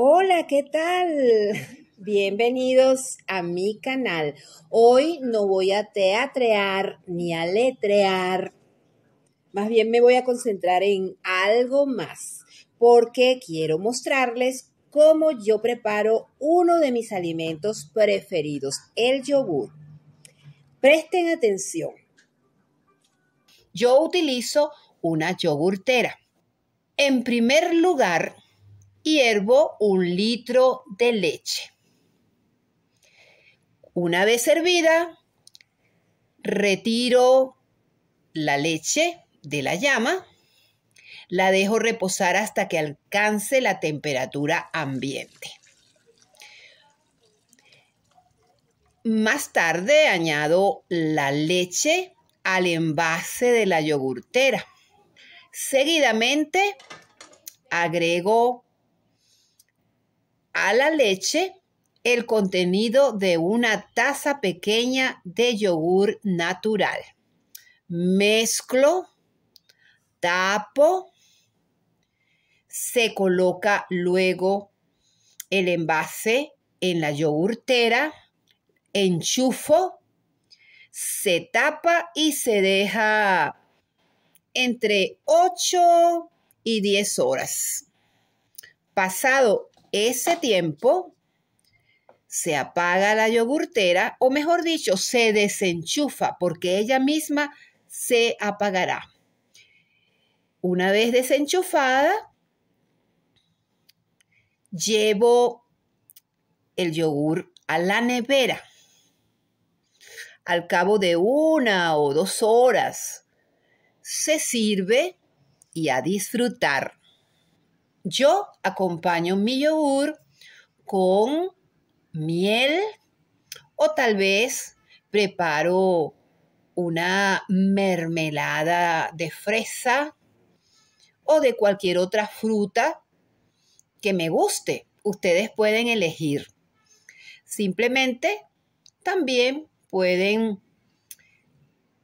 Hola, ¿qué tal? Bienvenidos a mi canal. Hoy no voy a teatrear ni a letrear. Más bien me voy a concentrar en algo más, porque quiero mostrarles cómo yo preparo uno de mis alimentos preferidos, el yogur. Presten atención. Yo utilizo una yogurtera. En primer lugar, Hiervo un litro de leche. Una vez hervida, retiro la leche de la llama, la dejo reposar hasta que alcance la temperatura ambiente. Más tarde añado la leche al envase de la yogurtera. Seguidamente agrego a la leche el contenido de una taza pequeña de yogur natural. Mezclo, tapo, se coloca luego el envase en la yogurtera, enchufo, se tapa y se deja entre 8 y 10 horas. Pasado ese tiempo se apaga la yogurtera, o mejor dicho, se desenchufa porque ella misma se apagará. Una vez desenchufada, llevo el yogur a la nevera. Al cabo de una o dos horas, se sirve y a disfrutar. Yo acompaño mi yogur con miel o tal vez preparo una mermelada de fresa o de cualquier otra fruta que me guste. Ustedes pueden elegir. Simplemente también pueden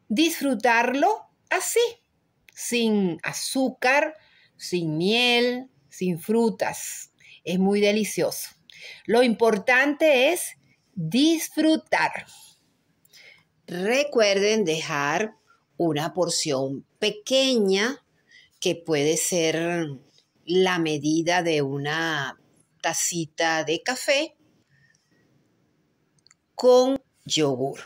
disfrutarlo así, sin azúcar, sin miel, sin frutas. Es muy delicioso. Lo importante es disfrutar. Recuerden dejar una porción pequeña que puede ser la medida de una tacita de café con yogur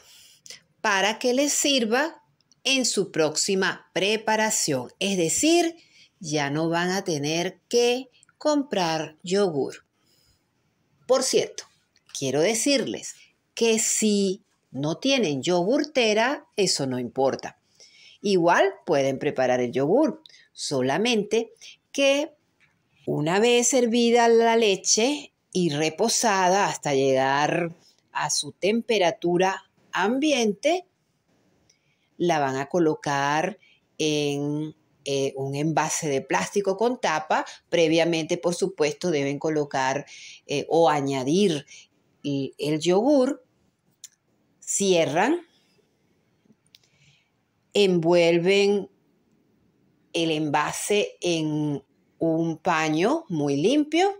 para que les sirva en su próxima preparación, es decir, ya no van a tener que comprar yogur. Por cierto, quiero decirles que si no tienen yogurtera, eso no importa. Igual pueden preparar el yogur, solamente que una vez servida la leche y reposada hasta llegar a su temperatura ambiente, la van a colocar en eh, un envase de plástico con tapa. Previamente, por supuesto, deben colocar eh, o añadir el yogur. Cierran, envuelven el envase en un paño muy limpio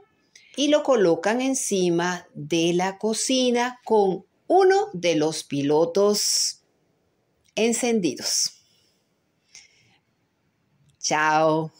y lo colocan encima de la cocina con uno de los pilotos encendidos. 笑。